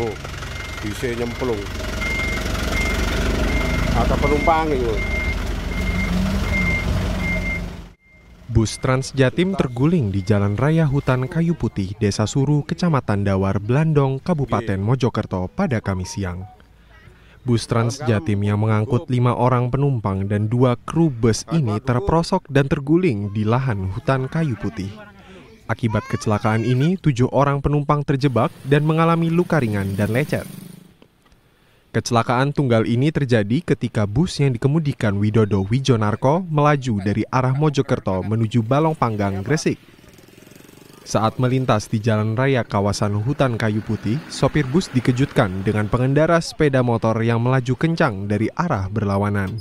oh bisa nyemplung atau penumpang itu Bus Trans Jatim terguling di Jalan Raya Hutan Kayu Putih, Desa Suru, Kecamatan Dawar, Blandong, Kabupaten iya. Mojokerto pada Kamis siang. Bus Trans Jatim yang mengangkut lima orang penumpang dan dua kru bus ini terperosok dan terguling di lahan hutan kayu putih. Akibat kecelakaan ini, tujuh orang penumpang terjebak dan mengalami luka ringan dan lecet. Kecelakaan tunggal ini terjadi ketika bus yang dikemudikan Widodo Wijonarko melaju dari arah Mojokerto menuju Balong Panggang, Gresik. Saat melintas di jalan raya kawasan hutan kayu putih, sopir bus dikejutkan dengan pengendara sepeda motor yang melaju kencang dari arah berlawanan.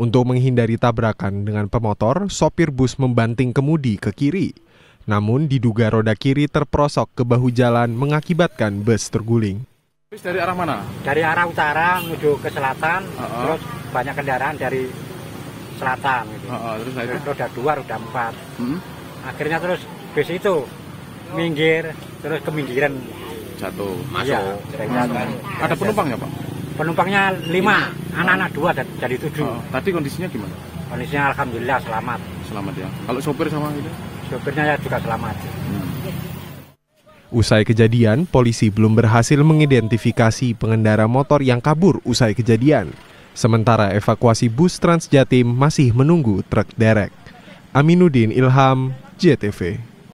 Untuk menghindari tabrakan dengan pemotor, sopir bus membanting kemudi ke kiri. Namun diduga roda kiri terprosok ke bahu jalan mengakibatkan bus terguling. Bus dari arah mana? Dari arah utara menuju ke selatan, uh -uh. terus banyak kendaraan dari selatan. Gitu. Uh -uh, terus, terus roda dua, roda empat. Hmm? Akhirnya terus bus itu minggir, terus minggiran. Iya, jatuh. Masuk. Ya, Masuk. Ada iya. penumpangnya Pak? Penumpangnya lima, anak-anak dua jadi tujuh. Uh, tadi kondisinya gimana? Kondisinya alhamdulillah selamat. Selamat ya. Kalau sopir sama gitu? sopirnya ya juga selamat. Usai kejadian, polisi belum berhasil mengidentifikasi pengendara motor yang kabur usai kejadian. Sementara evakuasi bus Transjatim masih menunggu truk derek. Aminuddin Ilham, JTV.